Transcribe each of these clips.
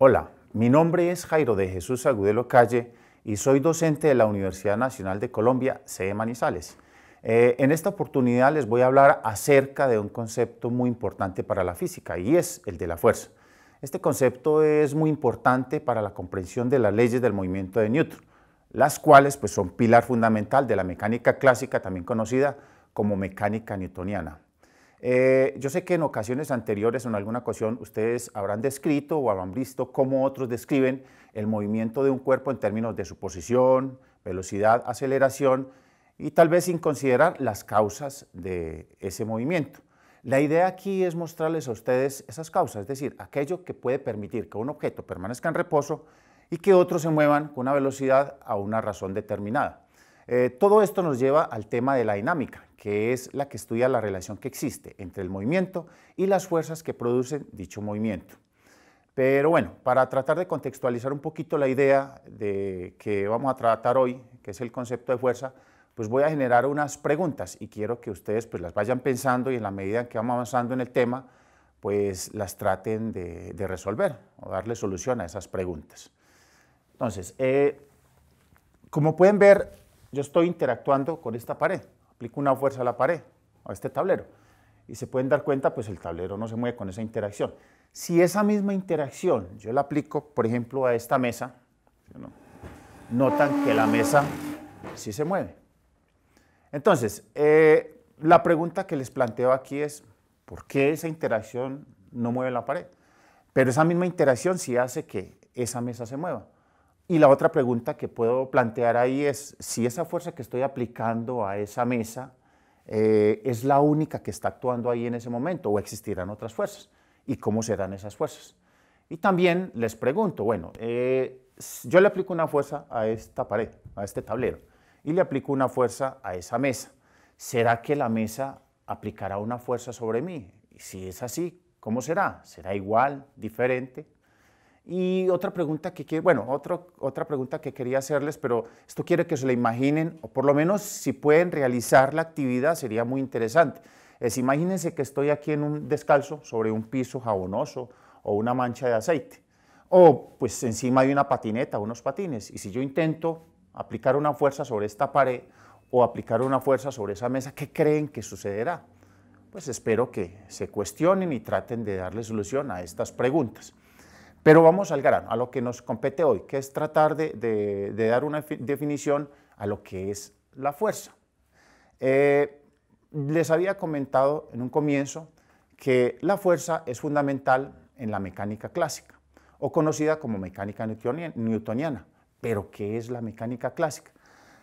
Hola, mi nombre es Jairo de Jesús Agudelo Calle y soy docente de la Universidad Nacional de Colombia, CE Manizales. Eh, en esta oportunidad les voy a hablar acerca de un concepto muy importante para la física y es el de la fuerza. Este concepto es muy importante para la comprensión de las leyes del movimiento de Newton, las cuales pues, son pilar fundamental de la mecánica clásica, también conocida como mecánica newtoniana. Eh, yo sé que en ocasiones anteriores en alguna ocasión ustedes habrán descrito o habrán visto cómo otros describen el movimiento de un cuerpo en términos de su posición, velocidad, aceleración y tal vez sin considerar las causas de ese movimiento. La idea aquí es mostrarles a ustedes esas causas, es decir, aquello que puede permitir que un objeto permanezca en reposo y que otros se muevan con una velocidad a una razón determinada. Eh, todo esto nos lleva al tema de la dinámica, que es la que estudia la relación que existe entre el movimiento y las fuerzas que producen dicho movimiento. Pero bueno, para tratar de contextualizar un poquito la idea de que vamos a tratar hoy, que es el concepto de fuerza, pues voy a generar unas preguntas y quiero que ustedes pues las vayan pensando y en la medida en que vamos avanzando en el tema, pues las traten de, resolver o darle solución a esas preguntas. Entonces, eh, como pueden ver, yo estoy interactuando con esta pared, aplico una fuerza a la pared, a este tablero, y se pueden dar cuenta, pues el tablero no se mueve con esa interacción. Si esa misma interacción yo la aplico, por ejemplo, a esta mesa, notan que la mesa sí se mueve. Entonces, eh, la pregunta que les planteo aquí es, ¿por qué esa interacción no mueve la pared? Pero esa misma interacción sí hace que esa mesa se mueva. Y la otra pregunta que puedo plantear ahí es si esa fuerza que estoy aplicando a esa mesa eh, es la única que está actuando ahí en ese momento o existirán otras fuerzas y cómo serán esas fuerzas. Y también les pregunto, bueno, eh, yo le aplico una fuerza a esta pared, a este tablero, y le aplico una fuerza a esa mesa. ¿Será que la mesa aplicará una fuerza sobre mí? Y si es así, ¿cómo será? ¿Será igual, diferente? Y otra pregunta que bueno, otra pregunta que quería hacerles, pero esto quiere que se la imaginen, o por lo menos si pueden realizar la actividad sería muy interesante. Es imagínense que estoy aquí en un descalzo sobre un piso jabonoso o una mancha de aceite, o pues encima hay una patineta, unos patines, y si yo intento aplicar una fuerza sobre esta pared o aplicar una fuerza sobre esa mesa, ¿qué creen que sucederá? Pues espero que se cuestionen y traten de darle solución a estas preguntas. Pero vamos al grano, a lo que nos compete hoy, que es tratar de, dar una definición a lo que es la fuerza. Eh, les había comentado en un comienzo que la fuerza es fundamental en la mecánica clásica, o conocida como mecánica newtoniana. Pero, ¿qué es la mecánica clásica?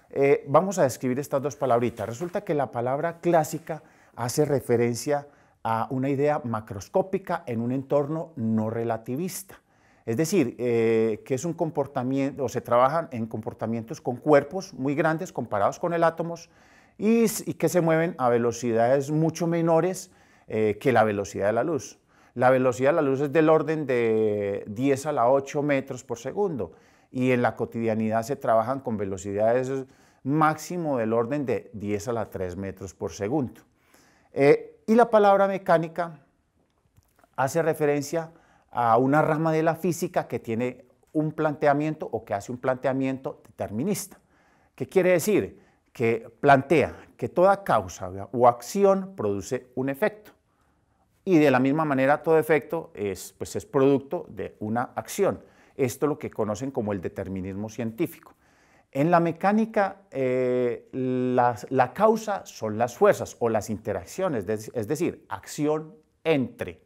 Eh, vamos a describir estas dos palabritas. Resulta que la palabra clásica hace referencia a una idea macroscópica en un entorno no relativista. Es decir, eh, que es un comportamiento, o se trabajan en comportamientos con cuerpos muy grandes comparados con el átomos y, que se mueven a velocidades mucho menores eh, que la velocidad de la luz. La velocidad de la luz es del orden de 10 a la 8 metros por segundo y en la cotidianidad se trabajan con velocidades máximo del orden de 10 a la 3 metros por segundo. Eh, y la palabra mecánica hace referencia a a una rama de la física que tiene un planteamiento o que hace un planteamiento determinista. ¿Qué quiere decir? Que plantea que toda causa o acción produce un efecto. Y de la misma manera todo efecto es, pues, es producto de una acción. Esto es lo que conocen como el determinismo científico. En la mecánica, eh, la causa son las fuerzas o las interacciones, es decir, acción entre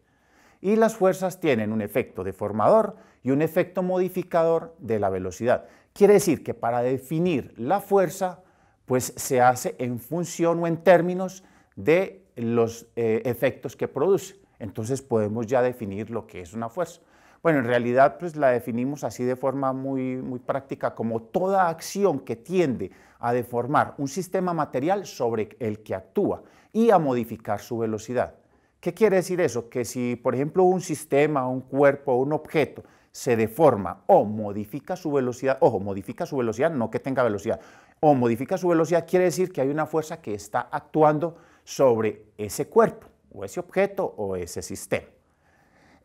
y las fuerzas tienen un efecto deformador y un efecto modificador de la velocidad. Quiere decir que para definir la fuerza, pues se hace en función o en términos de los eh, efectos que produce. Entonces podemos ya definir lo que es una fuerza. Bueno, en realidad pues la definimos así de forma muy, muy práctica como toda acción que tiende a deformar un sistema material sobre el que actúa y a modificar su velocidad. ¿Qué quiere decir eso? Que si, por ejemplo, un sistema, un cuerpo, un objeto se deforma o modifica su velocidad, ojo, modifica su velocidad, no que tenga velocidad, o modifica su velocidad, quiere decir que hay una fuerza que está actuando sobre ese cuerpo, o ese objeto, o ese sistema.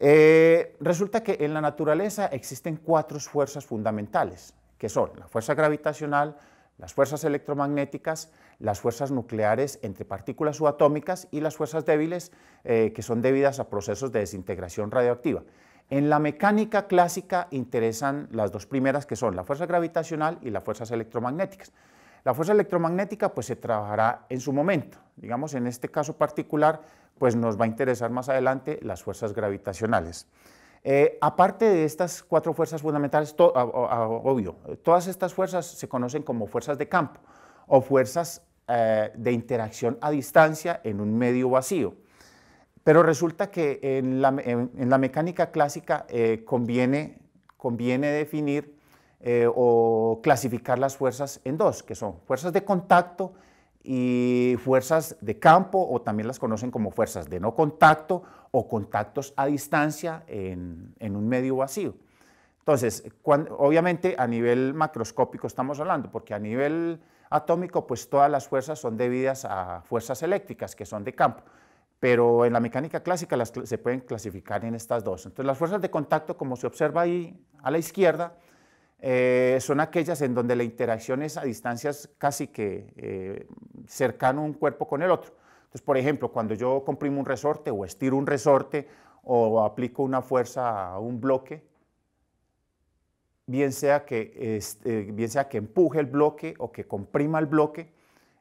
Eh, resulta que en la naturaleza existen cuatro fuerzas fundamentales, que son la fuerza gravitacional, las fuerzas electromagnéticas, las fuerzas nucleares entre partículas subatómicas y las fuerzas débiles eh, que son debidas a procesos de desintegración radioactiva. En la mecánica clásica interesan las dos primeras que son la fuerza gravitacional y las fuerzas electromagnéticas. La fuerza electromagnética pues se trabajará en su momento, digamos en este caso particular pues nos va a interesar más adelante las fuerzas gravitacionales. Eh, aparte de estas cuatro fuerzas fundamentales, obvio, todas estas fuerzas se conocen como fuerzas de campo o fuerzas eh, de interacción a distancia en un medio vacío. Pero resulta que en la, mecánica clásica eh, conviene, conviene, definir o clasificar las fuerzas en dos, que son fuerzas de contacto y fuerzas de campo, o también las conocen como fuerzas de no contacto o contactos a distancia en, un medio vacío. Entonces, obviamente a nivel macroscópico estamos hablando, porque a nivel atómico, pues todas las fuerzas son debidas a fuerzas eléctricas, que son de campo. Pero en la mecánica clásica las, se pueden clasificar en estas dos. Entonces, las fuerzas de contacto, como se observa ahí a la izquierda, eh, son aquellas en donde la interacción es a distancias casi que eh, cercano un cuerpo con el otro. Entonces, por ejemplo, cuando yo comprimo un resorte o estiro un resorte o aplico una fuerza a un bloque, bien sea que, este, bien sea que empuje el bloque o que comprima el bloque,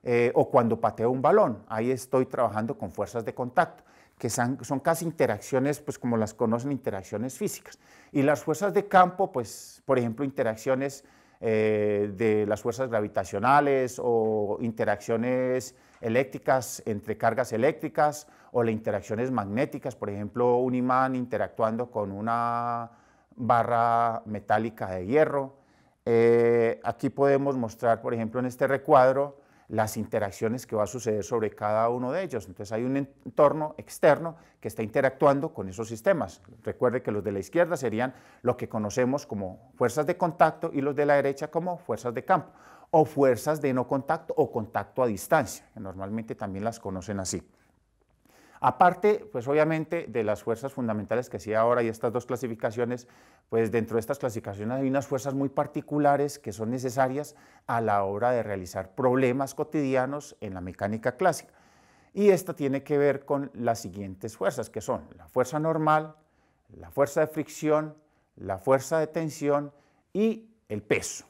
eh, o cuando pateo un balón, ahí estoy trabajando con fuerzas de contacto que son, son, casi interacciones, pues como las conocen, interacciones físicas. Y las fuerzas de campo, pues, por ejemplo, interacciones eh, de las fuerzas gravitacionales o interacciones eléctricas entre cargas eléctricas o las interacciones magnéticas, por ejemplo, un imán interactuando con una barra metálica de hierro. Eh, aquí podemos mostrar, por ejemplo, en este recuadro, las interacciones que va a suceder sobre cada uno de ellos. Entonces hay un entorno externo que está interactuando con esos sistemas. Recuerde que los de la izquierda serían lo que conocemos como fuerzas de contacto y los de la derecha como fuerzas de campo o fuerzas de no contacto o contacto a distancia, que normalmente también las conocen así. Aparte, pues obviamente de las fuerzas fundamentales que sí ahora y estas dos clasificaciones, pues dentro de estas clasificaciones hay unas fuerzas muy particulares que son necesarias a la hora de realizar problemas cotidianos en la mecánica clásica. Y esto tiene que ver con las siguientes fuerzas, que son la fuerza normal, la fuerza de fricción, la fuerza de tensión y el peso.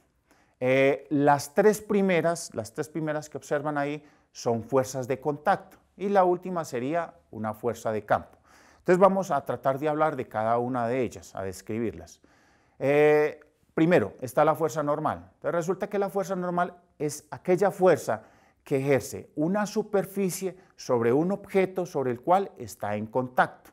Eh, las tres primeras, las tres primeras que observan ahí, son fuerzas de contacto. Y la última sería una fuerza de campo. Entonces vamos a tratar de hablar de cada una de ellas, a describirlas. Eh, primero está la fuerza normal. Entonces resulta que la fuerza normal es aquella fuerza que ejerce una superficie sobre un objeto sobre el cual está en contacto.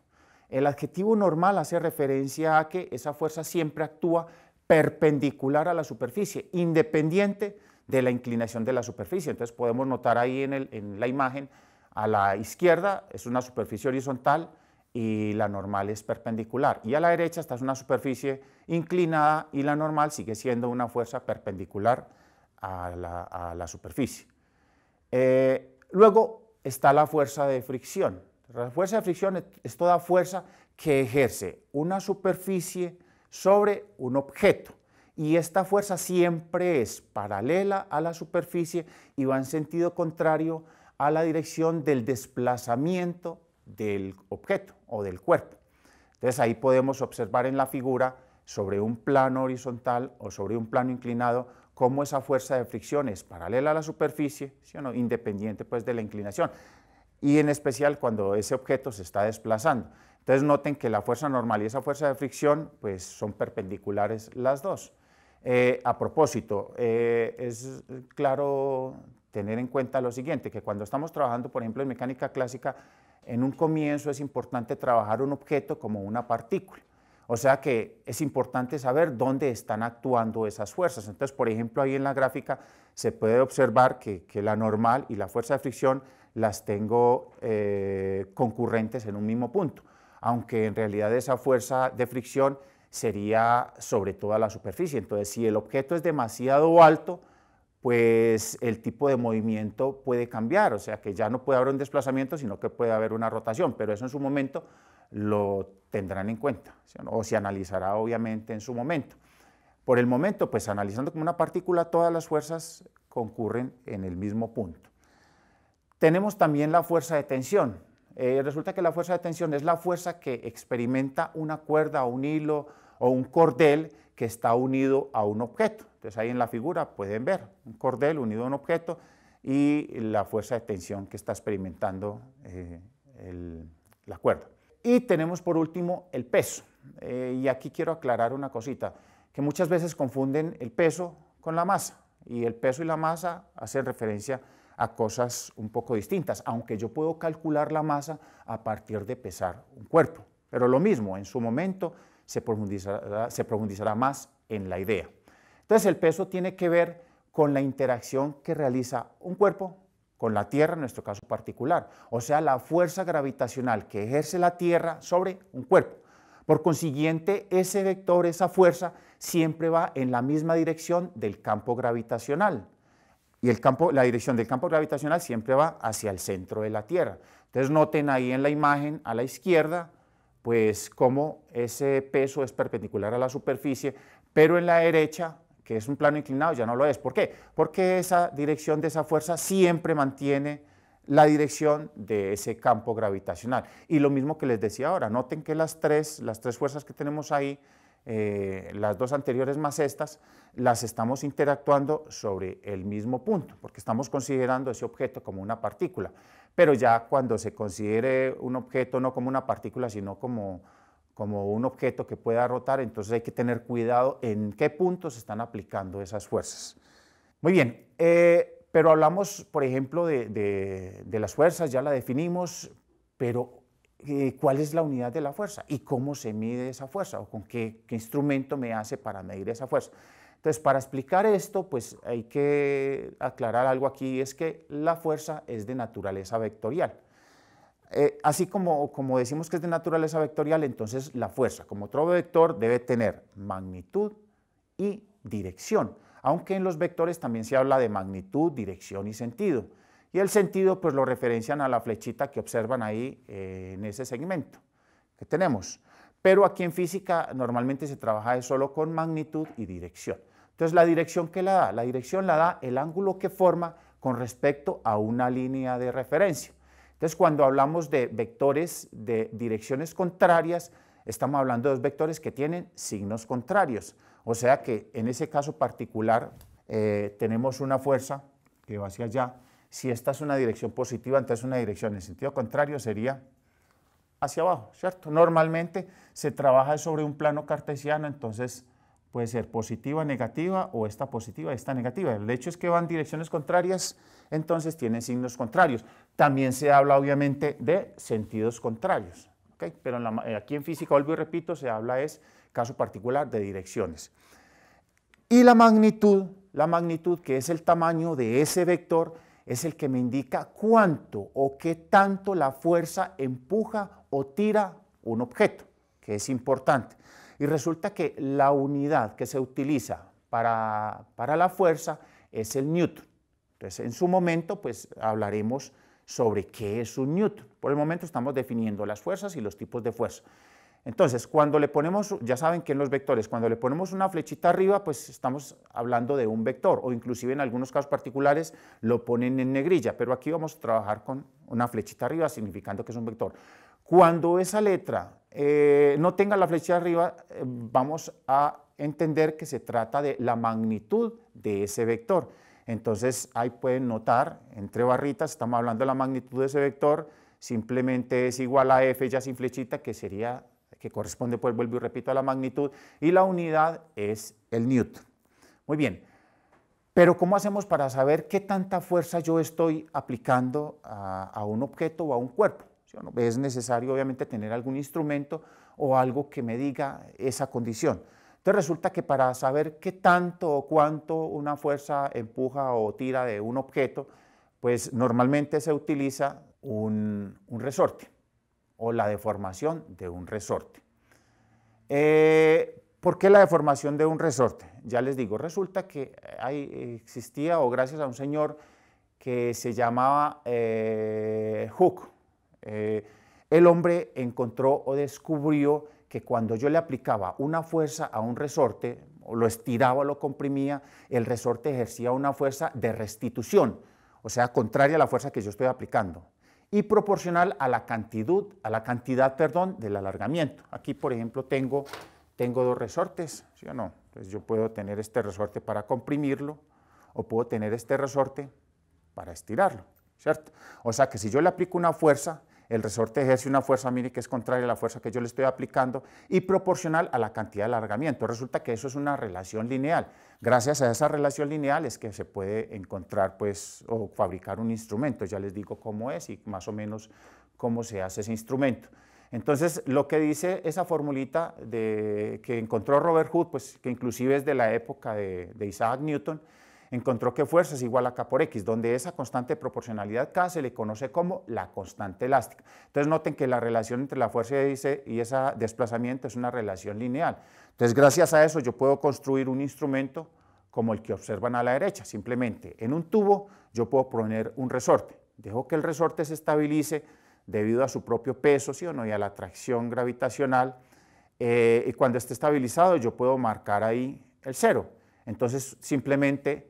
El adjetivo normal hace referencia a que esa fuerza siempre actúa perpendicular a la superficie, independiente de la inclinación de la superficie. Entonces podemos notar ahí en, en la imagen a la izquierda es una superficie horizontal y la normal es perpendicular. Y a la derecha está es una superficie inclinada y la normal sigue siendo una fuerza perpendicular a la, superficie. Eh, luego está la fuerza de fricción. La fuerza de fricción es toda fuerza que ejerce una superficie sobre un objeto. Y esta fuerza siempre es paralela a la superficie y va en sentido contrario a la dirección del desplazamiento del objeto o del cuerpo. Entonces ahí podemos observar en la figura sobre un plano horizontal o sobre un plano inclinado cómo esa fuerza de fricción es paralela a la superficie, ¿sí independiente pues de la inclinación, y en especial cuando ese objeto se está desplazando. Entonces noten que la fuerza normal y esa fuerza de fricción pues son perpendiculares las dos. Eh, a propósito, eh, es claro tener en cuenta lo siguiente, que cuando estamos trabajando, por ejemplo, en mecánica clásica, en un comienzo es importante trabajar un objeto como una partícula. O sea que es importante saber dónde están actuando esas fuerzas. Entonces, por ejemplo, ahí en la gráfica se puede observar que, la normal y la fuerza de fricción las tengo eh, concurrentes en un mismo punto, aunque en realidad esa fuerza de fricción sería sobre toda la superficie. Entonces, si el objeto es demasiado alto, pues el tipo de movimiento puede cambiar, o sea que ya no puede haber un desplazamiento, sino que puede haber una rotación, pero eso en su momento lo tendrán en cuenta, o, se analizará obviamente en su momento. Por el momento, pues analizando como una partícula, todas las fuerzas concurren en el mismo punto. Tenemos también la fuerza de tensión. Eh, resulta que la fuerza de tensión es la fuerza que experimenta una cuerda o un hilo, o un cordel que está unido a un objeto. Entonces ahí en la figura pueden ver un cordel unido a un objeto y la fuerza de tensión que está experimentando eh, el, la cuerda. Y tenemos por último el peso. Eh, y aquí quiero aclarar una cosita, que muchas veces confunden el peso con la masa. Y el peso y la masa hacen referencia a cosas un poco distintas, aunque yo puedo calcular la masa a partir de pesar un cuerpo. Pero lo mismo, en su momento se profundizará, más en la idea. Entonces el peso tiene que ver con la interacción que realiza un cuerpo con la Tierra, en nuestro caso particular, o sea, la fuerza gravitacional que ejerce la Tierra sobre un cuerpo. Por consiguiente, ese vector, esa fuerza, siempre va en la misma dirección del campo gravitacional. Y el campo, la dirección del campo gravitacional siempre va hacia el centro de la Tierra. Entonces noten ahí en la imagen a la izquierda pues como ese peso es perpendicular a la superficie, pero en la derecha, que es un plano inclinado, ya no lo es. ¿Por qué? Porque esa dirección de esa fuerza siempre mantiene la dirección de ese campo gravitacional. Y lo mismo que les decía ahora, noten que las tres, las tres fuerzas que tenemos ahí eh, las dos anteriores más estas, las estamos interactuando sobre el mismo punto, porque estamos considerando ese objeto como una partícula. Pero ya cuando se considere un objeto no como una partícula, sino como, como un objeto que pueda rotar, entonces hay que tener cuidado en qué puntos están aplicando esas fuerzas. Muy bien, eh, pero hablamos, por ejemplo, de, las fuerzas, ya la definimos, pero eh, cuál es la unidad de la fuerza y cómo se mide esa fuerza o con qué, instrumento me hace para medir esa fuerza. Entonces, para explicar esto, pues hay que aclarar algo aquí, es que la fuerza es de naturaleza vectorial. Eh, así como, como decimos que es de naturaleza vectorial, entonces la fuerza, como otro vector, debe tener magnitud y dirección, aunque en los vectores también se habla de magnitud, dirección y sentido. Y el sentido, pues lo referencian a la flechita que observan ahí eh, en ese segmento que tenemos. Pero aquí en física normalmente se trabaja solo con magnitud y dirección. Entonces, ¿la dirección que la da? La dirección la da el ángulo que forma con respecto a una línea de referencia. Entonces, cuando hablamos de vectores de direcciones contrarias, estamos hablando de dos vectores que tienen signos contrarios. O sea que en ese caso particular eh, tenemos una fuerza que va hacia allá si esta es una dirección positiva, entonces una dirección en sentido contrario sería hacia abajo, ¿cierto? Normalmente se trabaja sobre un plano cartesiano, entonces puede ser positiva, negativa o esta positiva, esta negativa. El hecho es que van direcciones contrarias, entonces tienen signos contrarios. También se habla obviamente de sentidos contrarios, pero eh, aquí en física, vuelvo y repito, se habla es caso particular de direcciones. Y la magnitud, la magnitud que es el tamaño de ese vector, es el que me indica cuánto o qué tanto la fuerza empuja o tira un objeto, que es importante. Y resulta que la unidad que se utiliza para, para la fuerza es el newton. Entonces, en su momento, pues hablaremos sobre qué es un newton. Por el momento estamos definiendo las fuerzas y los tipos de fuerza. Entonces, cuando le ponemos, ya saben que en los vectores, cuando le ponemos una flechita arriba, pues estamos hablando de un vector, o inclusive en algunos casos particulares lo ponen en negrilla, pero aquí vamos a trabajar con una flechita arriba, significando que es un vector. Cuando esa letra eh, no tenga la flechita arriba, eh, vamos a entender que se trata de la magnitud de ese vector. Entonces, ahí pueden notar, entre barritas, estamos hablando de la magnitud de ese vector, simplemente es igual a f ya sin flechita, que sería que corresponde, pues vuelvo y repito, a la magnitud, y la unidad es el newton. Muy bien, pero ¿cómo hacemos para saber qué tanta fuerza yo estoy aplicando a, un objeto o a un cuerpo? no? Es necesario, obviamente, tener algún instrumento o algo que me diga esa condición. Entonces resulta que para saber qué tanto o cuánto una fuerza empuja o tira de un objeto, pues normalmente se utiliza un resorte o la deformación de un resorte. Eh, ¿Por qué la deformación de un resorte? Ya les digo, resulta que existía, o gracias a un señor que se llamaba eh, Hooke, eh, el hombre encontró o descubrió que cuando yo le aplicaba una fuerza a un resorte, o lo estiraba, o lo comprimía, el resorte ejercía una fuerza de restitución, o sea, contraria a la fuerza que yo estoy aplicando y proporcional a la cantidad, a la cantidad perdón, del alargamiento. Aquí, por ejemplo, tengo, tengo dos resortes, ¿sí o no? yo puedo tener este resorte para comprimirlo o puedo tener este resorte para estirarlo, ¿cierto? O sea que si yo le aplico una fuerza, el resorte ejerce una fuerza, mínima que es contraria a la fuerza que yo le estoy aplicando y proporcional a la cantidad de alargamiento. Resulta que eso es una relación lineal. Gracias a esa relación lineal es que se puede encontrar pues, o fabricar un instrumento. Ya les digo cómo es y más o menos cómo se hace ese instrumento. Entonces, lo que dice esa formulita que encontró Robert Hood, pues, que inclusive es de la época de Isaac Newton, encontró que fuerza es igual a K por X, donde esa constante de proporcionalidad K se le conoce como la constante elástica. Entonces noten que la relación entre la fuerza y ese, y ese desplazamiento es una relación lineal. Entonces gracias a eso yo puedo construir un instrumento como el que observan a la derecha. Simplemente en un tubo yo puedo poner un resorte. Dejo que el resorte se estabilice debido a su propio peso ¿sí o no? y a la atracción gravitacional. Eh, y cuando esté estabilizado yo puedo marcar ahí el cero. Entonces simplemente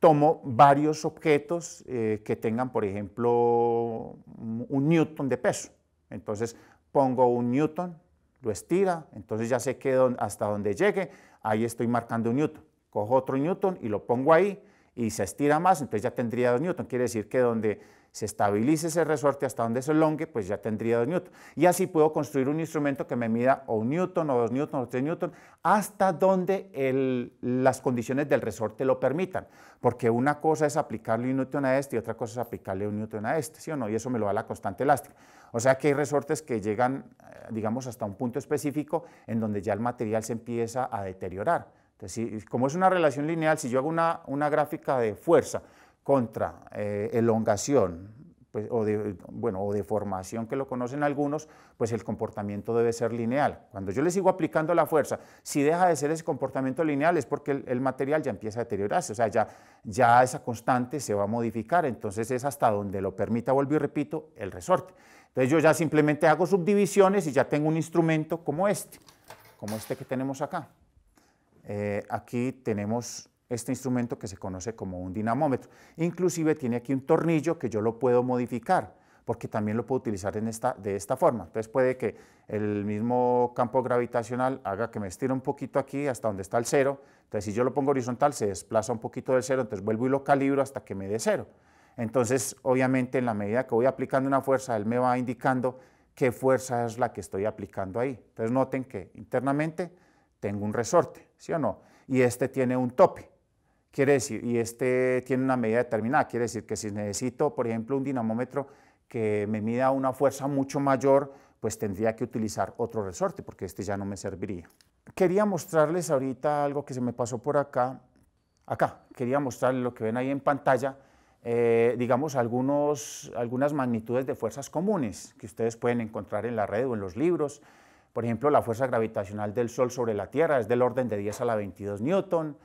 tomo varios objetos eh, que tengan, por ejemplo, un newton de peso. Entonces pongo un newton, lo estira, entonces ya sé que hasta donde llegue, ahí estoy marcando un newton. Cojo otro newton y lo pongo ahí y se estira más, entonces ya tendría dos newton. Quiere decir que donde se estabilice ese resorte hasta donde se elongue, pues ya tendría 2 newton. Y así puedo construir un instrumento que me mida o un newton o 2 newton o 3 newton hasta donde las condiciones del resorte lo permitan. Porque una cosa es aplicarle un newton a este y otra cosa es aplicarle un newton a este, ¿sí o no? Y eso me lo da la constante elástica. O sea que hay resortes que llegan, eh, digamos, hasta un punto específico en donde ya el material se empieza a deteriorar. Entonces, como es una relación lineal, si yo hago una gráfica de fuerza, contra eh, elongación pues, o, bueno, o deformación que lo conocen algunos, pues el comportamiento debe ser lineal. Cuando yo le sigo aplicando la fuerza, si deja de ser ese comportamiento lineal es porque el, material ya empieza a deteriorarse, o sea, ya, ya esa constante se va a modificar, entonces es hasta donde lo permita, vuelvo y repito, el resorte. Entonces yo ya simplemente hago subdivisiones y ya tengo un instrumento como este, como este que tenemos acá. Eh, aquí tenemos este instrumento que se conoce como un dinamómetro. Inclusive tiene aquí un tornillo que yo lo puedo modificar, porque también lo puedo utilizar en esta, de esta forma. Entonces puede que el mismo campo gravitacional haga que me estire un poquito aquí hasta donde está el cero. Entonces si yo lo pongo horizontal se desplaza un poquito del cero, entonces vuelvo y lo calibro hasta que me dé cero. Entonces obviamente en la medida que voy aplicando una fuerza, él me va indicando qué fuerza es la que estoy aplicando ahí. Entonces noten que internamente tengo un resorte, ¿sí o no? Y este tiene un tope. Quiere decir, y este tiene una medida determinada, quiere decir que si necesito, por ejemplo, un dinamómetro que me mida una fuerza mucho mayor, pues tendría que utilizar otro resorte, porque este ya no me serviría. Quería mostrarles ahorita algo que se me pasó por acá. Acá, quería mostrarles lo que ven ahí en pantalla, eh, digamos, algunos, algunas magnitudes de fuerzas comunes que ustedes pueden encontrar en la red o en los libros. Por ejemplo, la fuerza gravitacional del Sol sobre la Tierra es del orden de 10 a la 22 newton,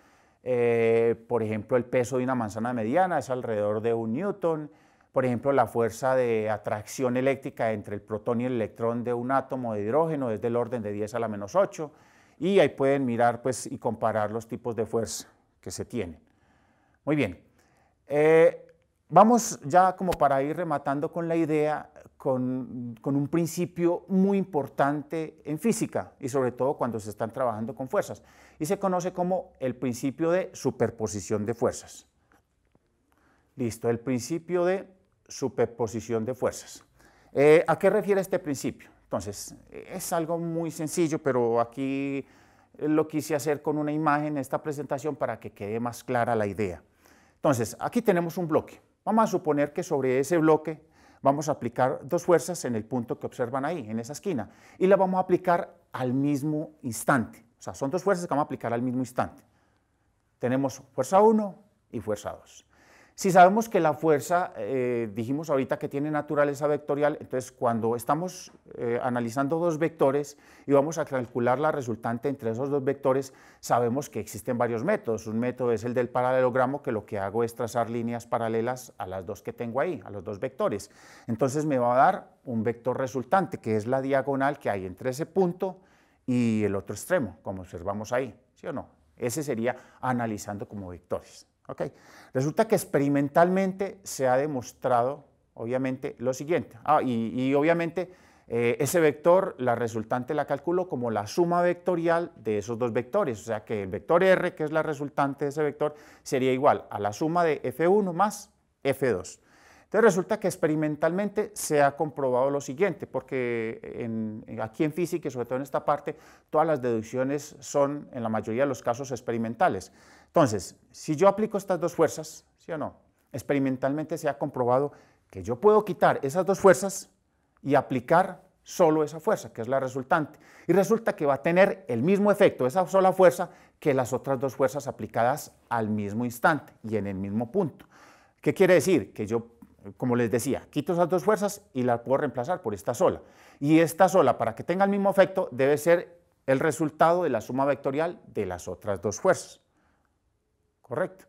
eh, por ejemplo, el peso de una manzana mediana es alrededor de un newton. Por ejemplo, la fuerza de atracción eléctrica entre el protón y el electrón de un átomo de hidrógeno es del orden de 10 a la menos 8. Y ahí pueden mirar pues, y comparar los tipos de fuerza que se tienen. Muy bien. Eh, vamos ya como para ir rematando con la idea, con un principio muy importante en física y sobre todo cuando se están trabajando con fuerzas y se conoce como el principio de superposición de fuerzas. Listo, el principio de superposición de fuerzas. Eh, ¿A qué refiere este principio? Entonces, es algo muy sencillo, pero aquí eh, lo quise hacer con una imagen, en esta presentación, para que quede más clara la idea. Entonces, aquí tenemos un bloque. Vamos a suponer que sobre ese bloque vamos a aplicar dos fuerzas en el punto que observan ahí, en esa esquina, y la vamos a aplicar al mismo instante son dos fuerzas que vamos a aplicar al mismo instante. Tenemos fuerza 1 y fuerza 2. Si sabemos que la fuerza, eh, dijimos ahorita que tiene naturaleza vectorial, entonces cuando estamos eh, analizando dos vectores y vamos a calcular la resultante entre esos dos vectores, sabemos que existen varios métodos. Un método es el del paralelogramo, que lo que hago es trazar líneas paralelas a las dos que tengo ahí, a los dos vectores. Entonces me va a dar un vector resultante, que es la diagonal que hay entre ese punto y el otro extremo, como observamos ahí, ¿sí o no? Ese sería analizando como vectores. Resulta que experimentalmente se ha demostrado, obviamente, lo siguiente. Ah, y, obviamente eh, ese vector, la resultante la calculo como la suma vectorial de esos dos vectores, o sea que el vector R, que es la resultante de ese vector, sería igual a la suma de F1 más F2. Entonces resulta que experimentalmente se ha comprobado lo siguiente, porque en, aquí en física y sobre todo en esta parte, todas las deducciones son en la mayoría de los casos experimentales. Entonces, si yo aplico estas dos fuerzas, ¿sí o no? Experimentalmente se ha comprobado que yo puedo quitar esas dos fuerzas y aplicar solo esa fuerza, que es la resultante. Y resulta que va a tener el mismo efecto, esa sola fuerza, que las otras dos fuerzas aplicadas al mismo instante y en el mismo punto. ¿Qué quiere decir? Que yo como les decía, quito esas dos fuerzas y las puedo reemplazar por esta sola. Y esta sola, para que tenga el mismo efecto, debe ser el resultado de la suma vectorial de las otras dos fuerzas. Correcto.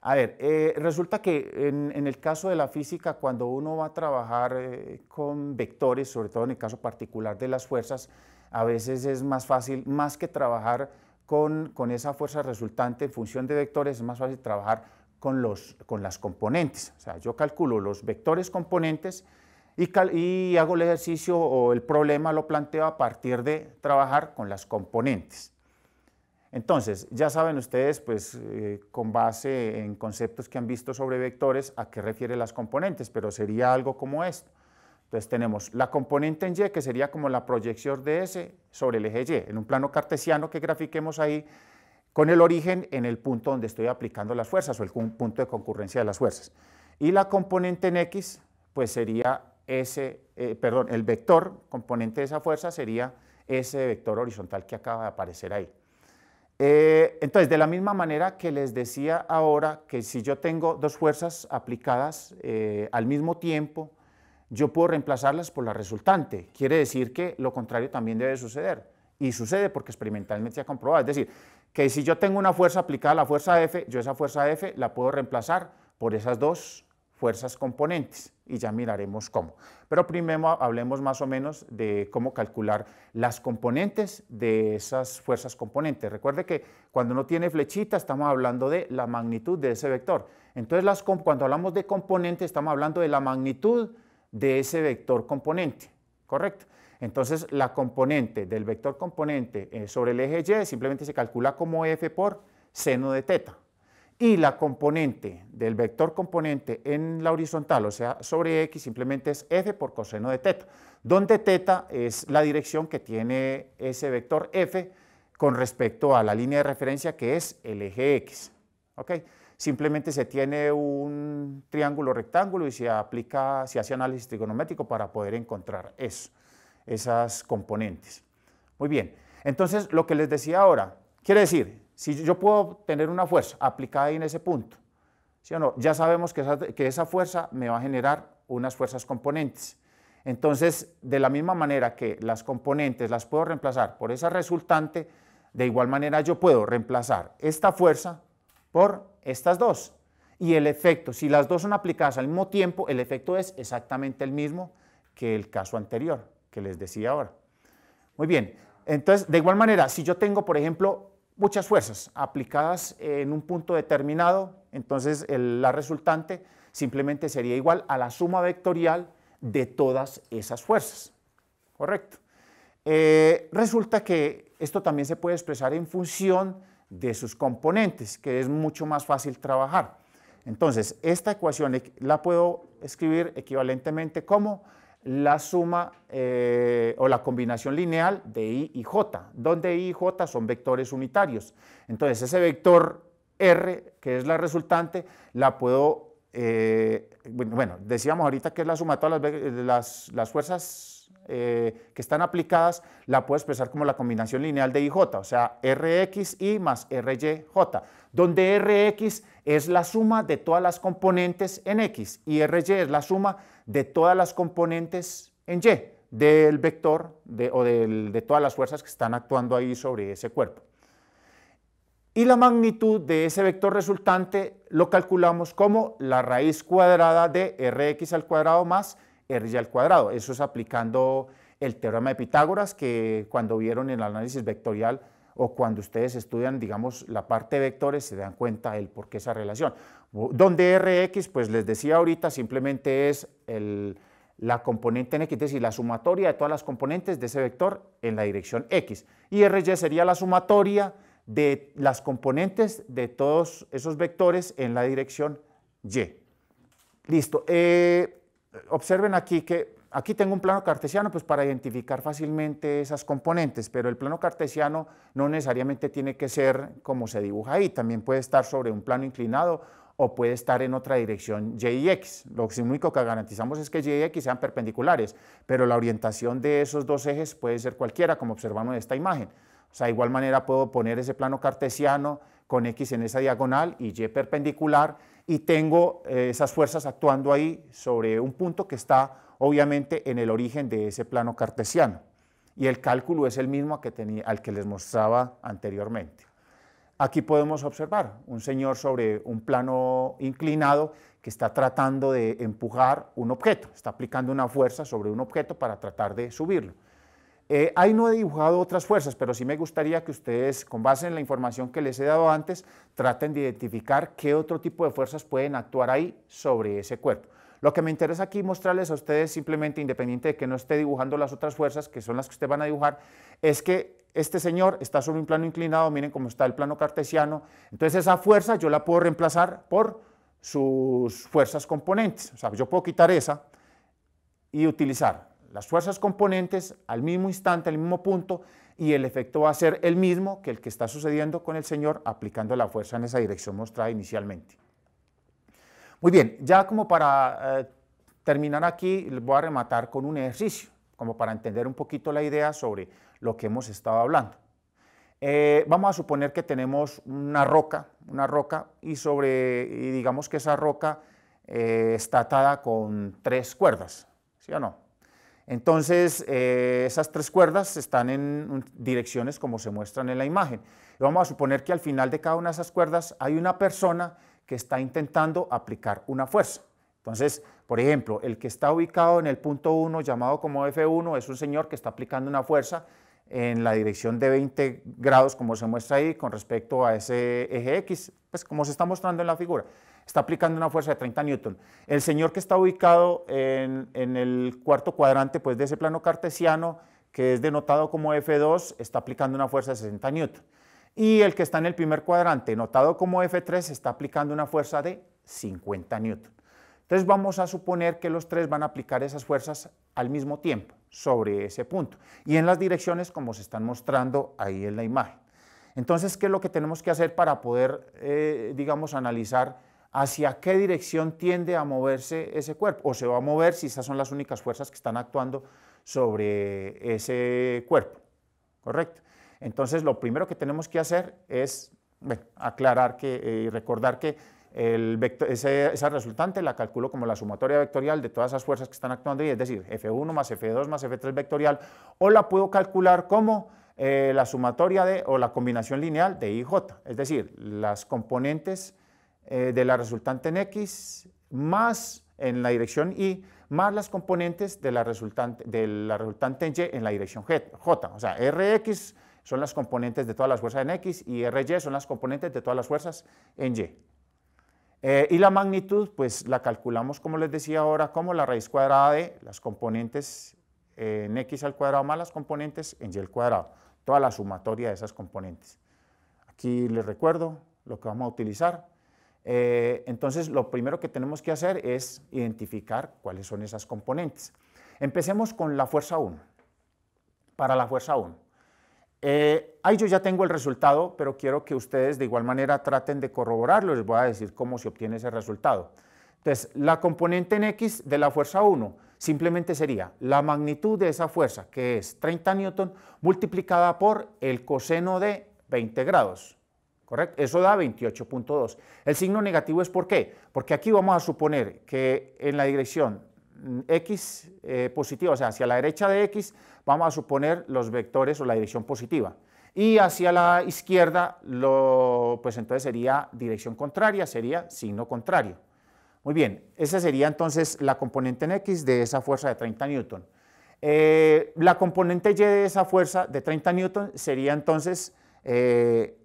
A ver, eh, resulta que en, el caso de la física, cuando uno va a trabajar eh, con vectores, sobre todo en el caso particular de las fuerzas, a veces es más fácil, más que trabajar con, con esa fuerza resultante en función de vectores, es más fácil trabajar con, los, con las componentes. O sea, yo calculo los vectores componentes y, hago el ejercicio o el problema lo planteo a partir de trabajar con las componentes. Entonces, ya saben ustedes, pues, eh, con base en conceptos que han visto sobre vectores, a qué refiere las componentes, pero sería algo como esto. Entonces tenemos la componente en Y, que sería como la proyección de S sobre el eje Y. En un plano cartesiano que grafiquemos ahí, con el origen en el punto donde estoy aplicando las fuerzas o el punto de concurrencia de las fuerzas. Y la componente en X, pues sería ese, eh, perdón, el vector componente de esa fuerza sería ese vector horizontal que acaba de aparecer ahí. Eh, entonces, de la misma manera que les decía ahora que si yo tengo dos fuerzas aplicadas eh, al mismo tiempo, yo puedo reemplazarlas por la resultante. Quiere decir que lo contrario también debe suceder. Y sucede porque experimentalmente se ha comprobado. Es decir, que si yo tengo una fuerza aplicada a la fuerza F, yo esa fuerza F la puedo reemplazar por esas dos fuerzas componentes y ya miraremos cómo. Pero primero hablemos más o menos de cómo calcular las componentes de esas fuerzas componentes. Recuerde que cuando no tiene flechita estamos hablando de la magnitud de ese vector. Entonces cuando hablamos de componente estamos hablando de la magnitud de ese vector componente, ¿correcto? Entonces, la componente del vector componente eh, sobre el eje Y simplemente se calcula como f por seno de teta. Y la componente del vector componente en la horizontal, o sea, sobre x, simplemente es f por coseno de teta, donde teta es la dirección que tiene ese vector f con respecto a la línea de referencia que es el eje x. Simplemente se tiene un triángulo rectángulo y se aplica, se hace análisis trigonométrico para poder encontrar eso esas componentes. Muy bien, entonces lo que les decía ahora, quiere decir, si yo puedo tener una fuerza aplicada en ese punto, ¿sí o no? Ya sabemos que esa fuerza me va a generar unas fuerzas componentes. Entonces, de la misma manera que las componentes las puedo reemplazar por esa resultante, de igual manera yo puedo reemplazar esta fuerza por estas dos. Y el efecto, si las dos son aplicadas al mismo tiempo, el efecto es exactamente el mismo que el caso anterior que les decía ahora. Muy bien, entonces de igual manera, si yo tengo, por ejemplo, muchas fuerzas aplicadas en un punto determinado, entonces la resultante simplemente sería igual a la suma vectorial de todas esas fuerzas. Correcto. Eh, resulta que esto también se puede expresar en función de sus componentes, que es mucho más fácil trabajar. Entonces, esta ecuación la puedo escribir equivalentemente como la suma eh, o la combinación lineal de i y j, donde i y j son vectores unitarios. Entonces ese vector r, que es la resultante, la puedo, eh, bueno, decíamos ahorita que es la suma de todas las, las fuerzas eh, que están aplicadas la puedo expresar como la combinación lineal de IJ, o sea, RXI más RYJ, donde RX es la suma de todas las componentes en X y RY es la suma de todas las componentes en Y del vector o de todas las fuerzas que están actuando ahí sobre ese cuerpo. Y la magnitud de ese vector resultante lo calculamos como la raíz cuadrada de rx al cuadrado más R al cuadrado. Eso es aplicando el teorema de Pitágoras, que cuando vieron el análisis vectorial o cuando ustedes estudian, digamos, la parte de vectores, se dan cuenta el por qué esa relación. Donde Rx, pues les decía ahorita, simplemente es la componente en x, es decir, la sumatoria de todas las componentes de ese vector en la dirección x. Y Ry sería la sumatoria de las componentes de todos esos vectores en la dirección y. Listo. Eh, observen aquí que aquí tengo un plano cartesiano pues para identificar fácilmente esas componentes, pero el plano cartesiano no necesariamente tiene que ser como se dibuja ahí, también puede estar sobre un plano inclinado o puede estar en otra dirección y y x. Lo único que garantizamos es que y y x sean perpendiculares, pero la orientación de esos dos ejes puede ser cualquiera, como observamos en esta imagen. O sea, de igual manera puedo poner ese plano cartesiano con X en esa diagonal y Y perpendicular, y tengo eh, esas fuerzas actuando ahí sobre un punto que está obviamente en el origen de ese plano cartesiano. Y el cálculo es el mismo que tenía, al que les mostraba anteriormente. Aquí podemos observar un señor sobre un plano inclinado que está tratando de empujar un objeto, está aplicando una fuerza sobre un objeto para tratar de subirlo. Eh, ahí no he dibujado otras fuerzas, pero sí me gustaría que ustedes, con base en la información que les he dado antes, traten de identificar qué otro tipo de fuerzas pueden actuar ahí sobre ese cuerpo. Lo que me interesa aquí mostrarles a ustedes, simplemente independiente de que no esté dibujando las otras fuerzas, que son las que ustedes van a dibujar, es que este señor está sobre un plano inclinado, miren cómo está el plano cartesiano, entonces esa fuerza yo la puedo reemplazar por sus fuerzas componentes, o sea, yo puedo quitar esa y utilizar las fuerzas componentes al mismo instante, al mismo punto, y el efecto va a ser el mismo que el que está sucediendo con el Señor aplicando la fuerza en esa dirección mostrada inicialmente. Muy bien, ya como para eh, terminar aquí, voy a rematar con un ejercicio, como para entender un poquito la idea sobre lo que hemos estado hablando. Eh, vamos a suponer que tenemos una roca, una roca, y sobre, digamos que esa roca eh, está atada con tres cuerdas, ¿sí o no? Entonces, eh, esas tres cuerdas están en direcciones como se muestran en la imagen. vamos a suponer que al final de cada una de esas cuerdas hay una persona que está intentando aplicar una fuerza. Entonces, por ejemplo, el que está ubicado en el punto 1, llamado como F1, es un señor que está aplicando una fuerza en la dirección de 20 grados, como se muestra ahí, con respecto a ese eje X, pues como se está mostrando en la figura está aplicando una fuerza de 30 newton. El señor que está ubicado en, el cuarto cuadrante pues, de ese plano cartesiano, que es denotado como F2, está aplicando una fuerza de 60 newton. Y el que está en el primer cuadrante, notado como F3, está aplicando una fuerza de 50 newton. Entonces vamos a suponer que los tres van a aplicar esas fuerzas al mismo tiempo sobre ese punto y en las direcciones como se están mostrando ahí en la imagen. Entonces, ¿qué es lo que tenemos que hacer para poder, eh, digamos, analizar hacia qué dirección tiende a moverse ese cuerpo, o se va a mover si esas son las únicas fuerzas que están actuando sobre ese cuerpo, ¿correcto? Entonces, lo primero que tenemos que hacer es aclarar que, eh, y recordar que el vector, esa resultante la calculo como la sumatoria vectorial de todas esas fuerzas que están actuando y es decir, F1 más F2 más F3 vectorial, o la puedo calcular como eh, la sumatoria de, o la combinación lineal de IJ, es decir, las componentes eh, de la resultante en X más en la dirección Y más las componentes de la resultante, de la resultante en Y en la dirección J. O sea, Rx son las componentes de todas las fuerzas en X y Ry son las componentes de todas las fuerzas en Y. Eh, y la magnitud, pues la calculamos, como les decía ahora, como la raíz cuadrada de las componentes eh, en X al cuadrado más las componentes en Y al cuadrado. Toda la sumatoria de esas componentes. Aquí les recuerdo lo que vamos a utilizar. Eh, entonces, lo primero que tenemos que hacer es identificar cuáles son esas componentes. Empecemos con la fuerza 1. Para la fuerza 1. Eh, ahí yo ya tengo el resultado, pero quiero que ustedes de igual manera traten de corroborarlo. Les voy a decir cómo se obtiene ese resultado. Entonces, la componente en X de la fuerza 1 simplemente sería la magnitud de esa fuerza, que es 30 newton, multiplicada por el coseno de 20 grados. ¿correcto? Eso da 28.2. El signo negativo es por qué, porque aquí vamos a suponer que en la dirección mm, x eh, positiva, o sea, hacia la derecha de x, vamos a suponer los vectores o la dirección positiva. Y hacia la izquierda, lo, pues entonces sería dirección contraria, sería signo contrario. Muy bien, esa sería entonces la componente en x de esa fuerza de 30 newton. Eh, la componente y de esa fuerza de 30 newton sería entonces eh,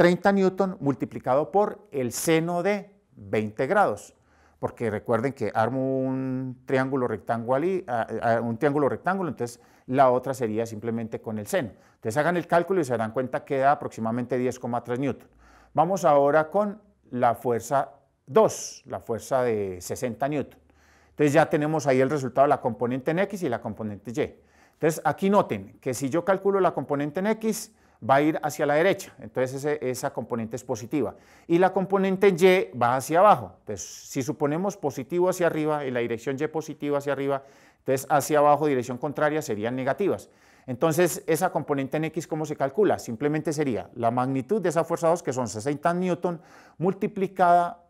30 newton multiplicado por el seno de 20 grados, porque recuerden que armo un triángulo rectángulo, y, ah, ah, un triángulo rectángulo, entonces la otra sería simplemente con el seno. Entonces hagan el cálculo y se darán cuenta que da aproximadamente 10,3 newton. Vamos ahora con la fuerza 2, la fuerza de 60 newton. Entonces ya tenemos ahí el resultado de la componente en X y la componente Y. Entonces aquí noten que si yo calculo la componente en X, va a ir hacia la derecha, entonces esa componente es positiva. Y la componente Y va hacia abajo, entonces si suponemos positivo hacia arriba y la dirección Y positiva hacia arriba, entonces hacia abajo dirección contraria serían negativas. Entonces esa componente en X, ¿cómo se calcula? Simplemente sería la magnitud de esa fuerza 2, que son 60 newton, multiplicada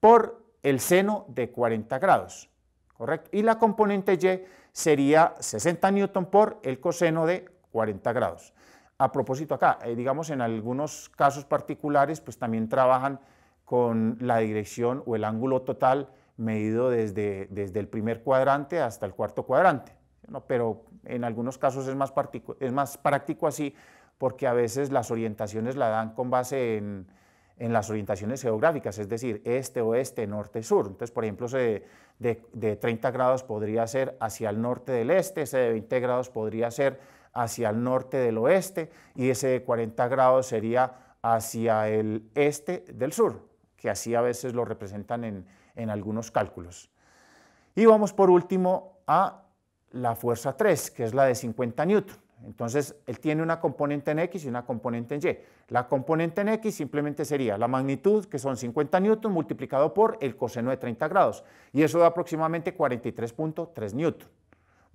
por el seno de 40 grados, ¿correcto? Y la componente Y sería 60 newton por el coseno de 40 grados. A propósito acá, eh, digamos en algunos casos particulares, pues también trabajan con la dirección o el ángulo total medido desde, desde el primer cuadrante hasta el cuarto cuadrante. Pero en algunos casos es más, práctico así porque a veces las orientaciones la dan con base en, las orientaciones geográficas, es decir, este, oeste, norte, sur. Entonces, por ejemplo, se de, de 30 grados podría ser hacia el norte del este, ese de 20 grados podría ser hacia el norte del oeste y ese de 40 grados sería hacia el este del sur, que así a veces lo representan en, algunos cálculos. Y vamos por último a la fuerza 3, que es la de 50 N. Entonces, él tiene una componente en X y una componente en Y. La componente en X simplemente sería la magnitud, que son 50 N, multiplicado por el coseno de 30 grados. Y eso da aproximadamente 43.3 N.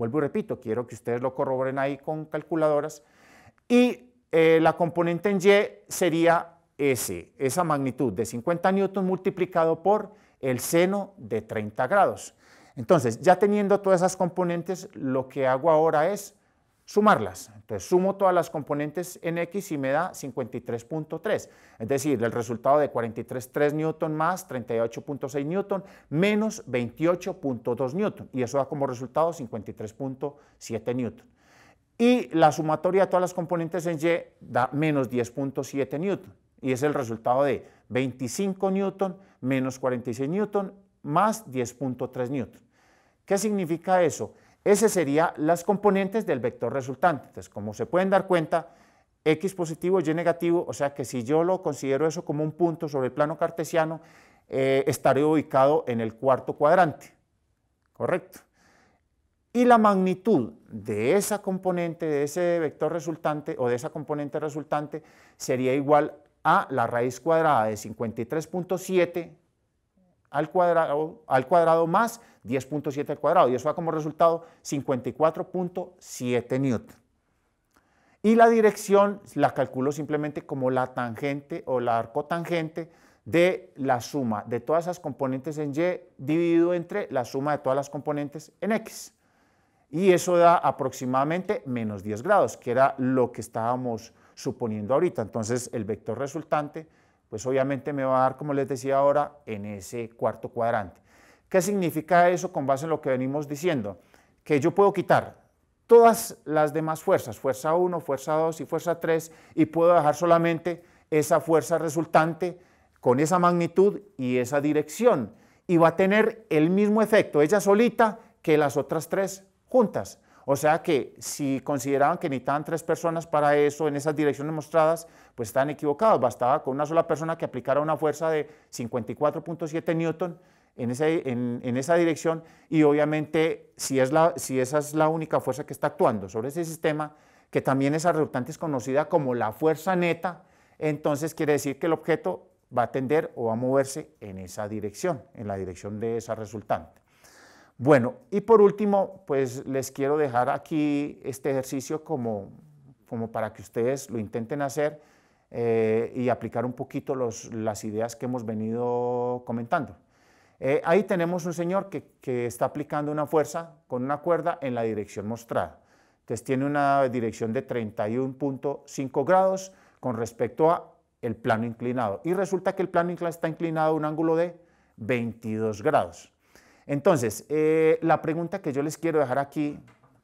Vuelvo y repito, quiero que ustedes lo corroboren ahí con calculadoras. Y eh, la componente en Y sería S, esa magnitud de 50 newton multiplicado por el seno de 30 grados. Entonces, ya teniendo todas esas componentes, lo que hago ahora es sumarlas. Entonces sumo todas las componentes en X y me da 53.3, es decir, el resultado de 43.3 Newton más 38.6 Newton menos 28.2 Newton, y eso da como resultado 53.7 Newton. Y la sumatoria de todas las componentes en Y da menos 10.7 Newton, y es el resultado de 25 Newton menos 46 Newton más 10.3 Newton. ¿Qué significa eso? Ese sería las componentes del vector resultante. Entonces, como se pueden dar cuenta, x positivo, y negativo, o sea que si yo lo considero eso como un punto sobre el plano cartesiano, eh, estaré ubicado en el cuarto cuadrante, ¿correcto? Y la magnitud de esa componente, de ese vector resultante o de esa componente resultante sería igual a la raíz cuadrada de 53.7 al cuadrado, al cuadrado más 10.7 al cuadrado. Y eso da como resultado 54.7 newton. Y la dirección la calculo simplemente como la tangente o la arcotangente de la suma de todas esas componentes en Y dividido entre la suma de todas las componentes en X. Y eso da aproximadamente menos 10 grados, que era lo que estábamos suponiendo ahorita. Entonces el vector resultante pues obviamente me va a dar, como les decía ahora, en ese cuarto cuadrante. ¿Qué significa eso con base en lo que venimos diciendo? Que yo puedo quitar todas las demás fuerzas, fuerza 1, fuerza 2 y fuerza 3, y puedo dejar solamente esa fuerza resultante con esa magnitud y esa dirección. Y va a tener el mismo efecto, ella solita, que las otras tres juntas. O sea que si consideraban que necesitaban tres personas para eso en esas direcciones mostradas, pues estaban equivocados. Bastaba con una sola persona que aplicara una fuerza de 54.7 newton en esa, dirección y obviamente si, si esa es la única fuerza que está actuando sobre ese sistema, que también esa resultante es conocida como la fuerza neta, entonces quiere decir que el objeto va a tender o va a moverse en esa dirección, en la dirección de esa resultante. Bueno, y por último, pues les quiero dejar aquí este ejercicio como, para que ustedes lo intenten hacer eh, y aplicar un poquito las ideas que hemos venido comentando. Eh, ahí tenemos un señor que, está aplicando una fuerza con una cuerda en la dirección mostrada. Entonces tiene una dirección de 31.5 grados con respecto a el plano inclinado. Y resulta que el plano inclinado está inclinado a un ángulo de 22 grados. Entonces, eh, la pregunta que yo les quiero dejar aquí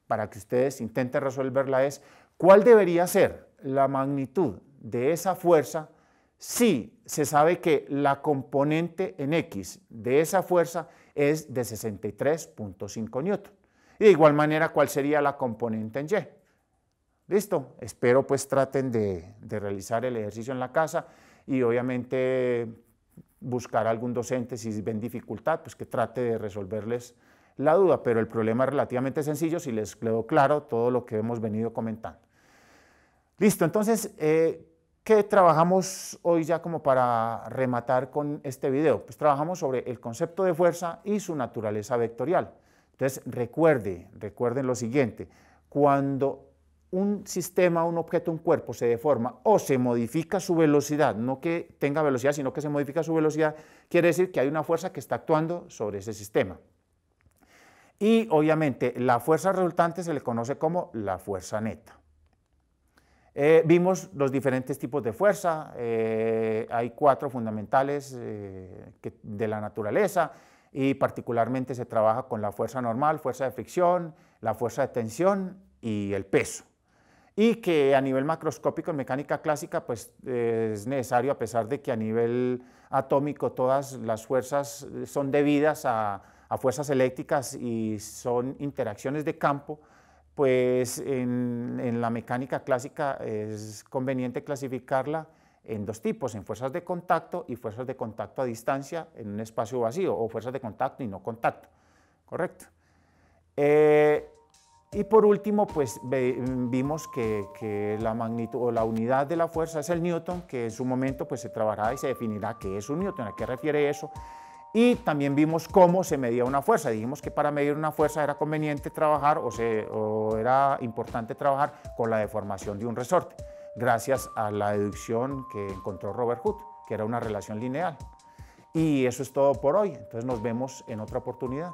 para que ustedes intenten resolverla es, ¿cuál debería ser la magnitud de esa fuerza si se sabe que la componente en X de esa fuerza es de 63.5 newton? Y de igual manera, ¿cuál sería la componente en Y? Listo, espero pues traten de realizar el ejercicio en la casa y obviamente buscar algún docente si ven dificultad, pues que trate de resolverles la duda, pero el problema es relativamente sencillo si les quedó claro todo lo que hemos venido comentando. Listo, entonces, eh, ¿qué trabajamos hoy ya como para rematar con este video? Pues trabajamos sobre el concepto de fuerza y su naturaleza vectorial. Entonces, recuerde, recuerden lo siguiente, cuando un sistema, un objeto, un cuerpo se deforma o se modifica su velocidad, no que tenga velocidad, sino que se modifica su velocidad, quiere decir que hay una fuerza que está actuando sobre ese sistema. Y obviamente la fuerza resultante se le conoce como la fuerza neta. Eh, vimos los diferentes tipos de fuerza, eh, hay cuatro fundamentales eh, de la naturaleza y particularmente se trabaja con la fuerza normal, fuerza de fricción, la fuerza de tensión y el peso y que a nivel macroscópico en mecánica clásica pues eh, es necesario a pesar de que a nivel atómico todas las fuerzas eh, son debidas a, fuerzas eléctricas y son interacciones de campo, pues en, en, la mecánica clásica es conveniente clasificarla en dos tipos, en fuerzas de contacto y fuerzas de contacto a distancia en un espacio vacío, o fuerzas de contacto y no contacto, ¿correcto? Eh, y por último, pues vimos que, la magnitud o la unidad de la fuerza es el newton, que en su momento pues se trabajará y se definirá qué es un newton, a qué refiere eso. Y también vimos cómo se medía una fuerza. Dijimos que para medir una fuerza era conveniente trabajar o, se, o era importante trabajar con la deformación de un resorte, gracias a la deducción que encontró Robert Hood, que era una relación lineal. Y eso es todo por hoy. Entonces nos vemos en otra oportunidad.